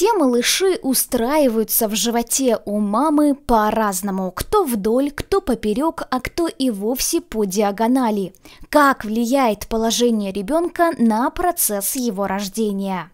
Все малыши устраиваются в животе у мамы по-разному, кто вдоль, кто поперек, а кто и вовсе по диагонали. Как влияет положение ребенка на процесс его рождения?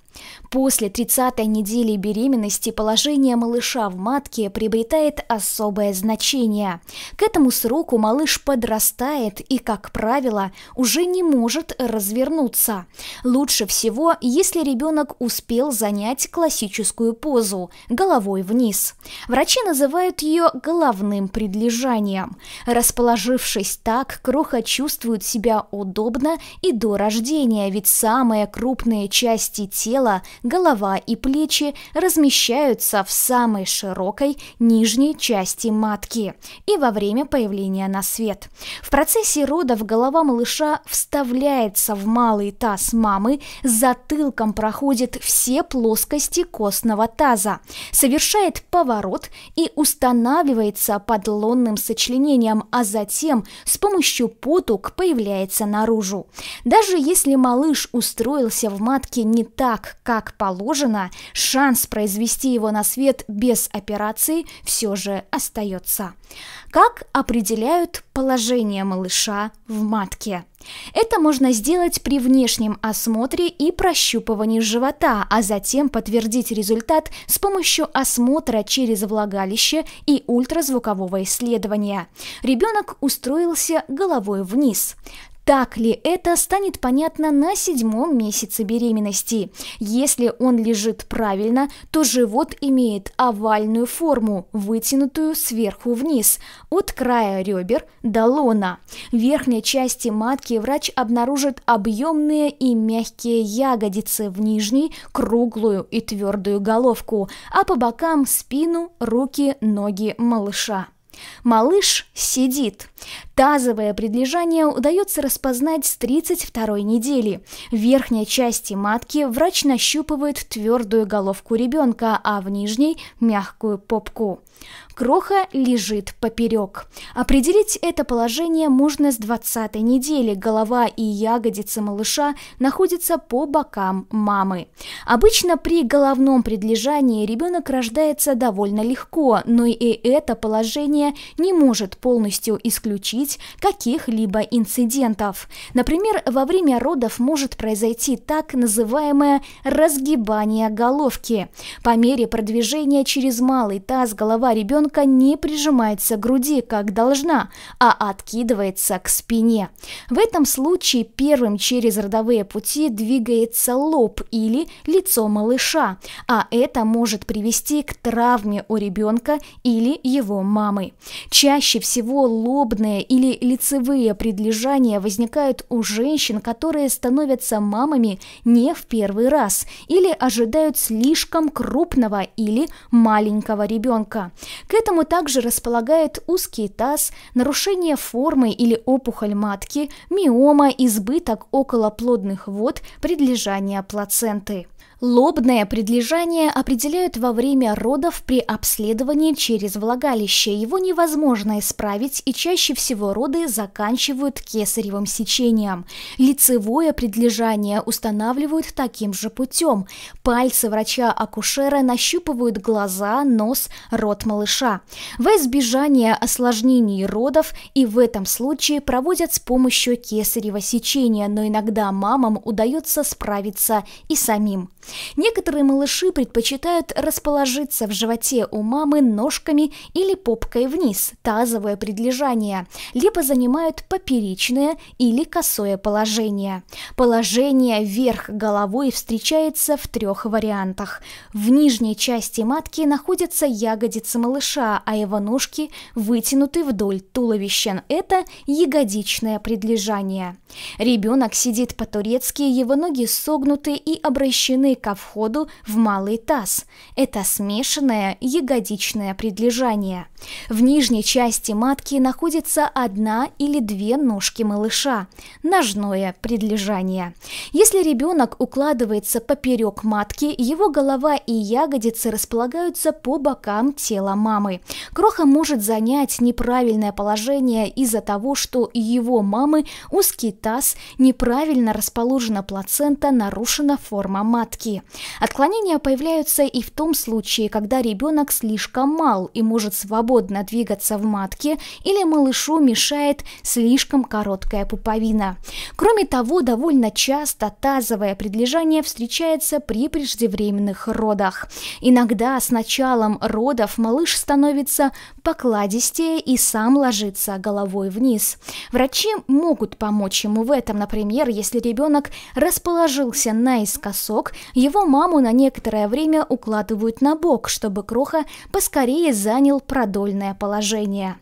После 30-й недели беременности положение малыша в матке приобретает особое значение. К этому сроку малыш подрастает и, как правило, уже не может развернуться. Лучше всего, если ребенок успел занять классическую позу – головой вниз. Врачи называют ее головным предлежанием. Расположившись так, кроха чувствует себя удобно и до рождения, ведь самые крупные части тела тела, голова и плечи размещаются в самой широкой нижней части матки и во время появления на свет. В процессе родов голова малыша вставляется в малый таз мамы, затылком проходит все плоскости костного таза, совершает поворот и устанавливается под лонным сочленением, а затем с помощью потуг появляется наружу. Даже если малыш устроился в матке не так, как положено, шанс произвести его на свет без операции все же остается. Как определяют положение малыша в матке? Это можно сделать при внешнем осмотре и прощупывании живота, а затем подтвердить результат с помощью осмотра через влагалище и ультразвукового исследования. Ребенок устроился головой вниз. Так ли это, станет понятно на седьмом месяце беременности. Если он лежит правильно, то живот имеет овальную форму, вытянутую сверху вниз, от края ребер до лона. В верхней части матки врач обнаружит объемные и мягкие ягодицы, в нижней – круглую и твердую головку, а по бокам – спину, руки, ноги малыша. Малыш сидит. Тазовое предлежание удается распознать с 32 недели. В верхней части матки врач нащупывает твердую головку ребенка, а в нижней – мягкую попку. Кроха лежит поперек. Определить это положение можно с 20 недели. Голова и ягодица малыша находятся по бокам мамы. Обычно при головном предлежании ребенок рождается довольно легко, но и это положение наблюдения не может полностью исключить каких-либо инцидентов. Например, во время родов может произойти так называемое разгибание головки. По мере продвижения через малый таз голова ребенка не прижимается к груди, как должна, а откидывается к спине. В этом случае первым через родовые пути двигается лоб или лицо малыша, а это может привести к травме у ребенка или его мамы. Чаще всего лобные или лицевые предлежания возникают у женщин, которые становятся мамами не в первый раз или ожидают слишком крупного или маленького ребенка. К этому также располагает узкий таз, нарушение формы или опухоль матки, миома, избыток околоплодных вод, предлежание плаценты. Лобное предлежание определяют во время родов при обследовании через влагалище. Его невозможно исправить, и чаще всего роды заканчивают кесаревым сечением. Лицевое предлежание устанавливают таким же путем. Пальцы врача-акушера нащупывают глаза, нос, рот малыша. В избежание осложнений родов и в этом случае проводят с помощью кесарево сечения, но иногда мамам удается справиться и самим. Некоторые малыши предпочитают расположиться в животе у мамы ножками или попкой вниз, тазовое предлежание, либо занимают поперечное или косое положение. Положение вверх головой встречается в трех вариантах. В нижней части матки находятся ягодицы малыша, а его ножки вытянуты вдоль туловища. Это ягодичное предлежание. Ребенок сидит по-турецки, его ноги согнуты и обращены ко входу в малый таз. Это смешанное ягодичное предлежание. В нижней части матки находится одна или две ножки малыша – ножное предлежание. Если ребенок укладывается поперек матки, его голова и ягодицы располагаются по бокам тела мамы. Кроха может занять неправильное положение из-за того, что его мамы узкий таз, неправильно расположена плацента, нарушена форма матки языке. Отклонения появляются и в том случае, когда ребенок слишком мал и может свободно двигаться в матке или малышу мешает слишком короткая пуповина. Кроме того, довольно часто тазовое предлежание встречается при преждевременных родах. Иногда с началом родов малыш становится покладистее и сам ложится головой вниз. Врачи могут помочь ему в этом, например, если ребенок расположился наискосок, его маму на некоторое время укладывают на бок, чтобы Кроха поскорее занял продольное положение.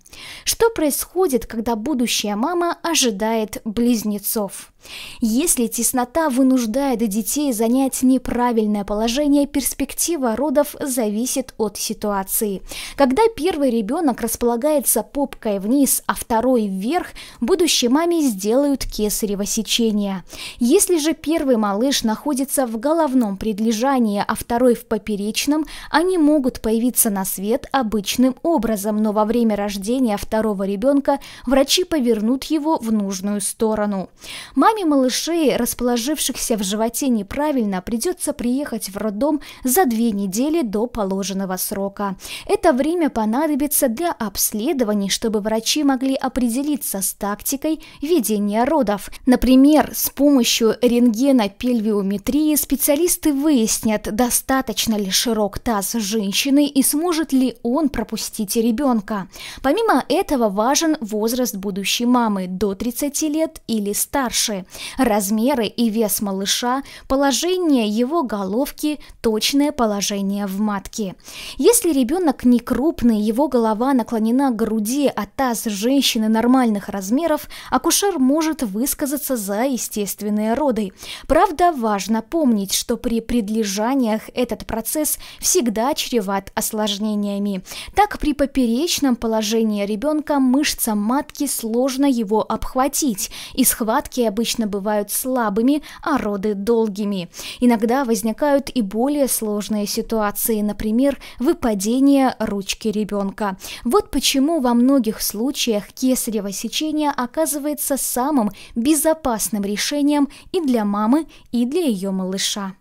Что происходит, когда будущая мама ожидает близнецов? Если теснота вынуждает детей занять неправильное положение, перспектива родов зависит от ситуации. Когда первый ребенок располагается попкой вниз, а второй вверх, будущей маме сделают кесарево сечение. Если же первый малыш находится в головном предлежании, а второй в поперечном, они могут появиться на свет обычным образом, но во время рождения второго ребенка врачи повернут его в нужную сторону. Маме Маме малышей, расположившихся в животе неправильно, придется приехать в роддом за две недели до положенного срока. Это время понадобится для обследований, чтобы врачи могли определиться с тактикой ведения родов. Например, с помощью рентгена пельвиометрии специалисты выяснят, достаточно ли широк таз женщины и сможет ли он пропустить ребенка. Помимо этого важен возраст будущей мамы до 30 лет или старше размеры и вес малыша, положение его головки, точное положение в матке. Если ребенок не крупный, его голова наклонена к груди, а таз женщины нормальных размеров, акушер может высказаться за естественные роды. Правда, важно помнить, что при предлежаниях этот процесс всегда чреват осложнениями. Так, при поперечном положении ребенка мышцам матки сложно его обхватить, и схватки обычно обычно бывают слабыми, а роды долгими. Иногда возникают и более сложные ситуации, например, выпадение ручки ребенка. Вот почему во многих случаях кесарево сечение оказывается самым безопасным решением и для мамы, и для ее малыша.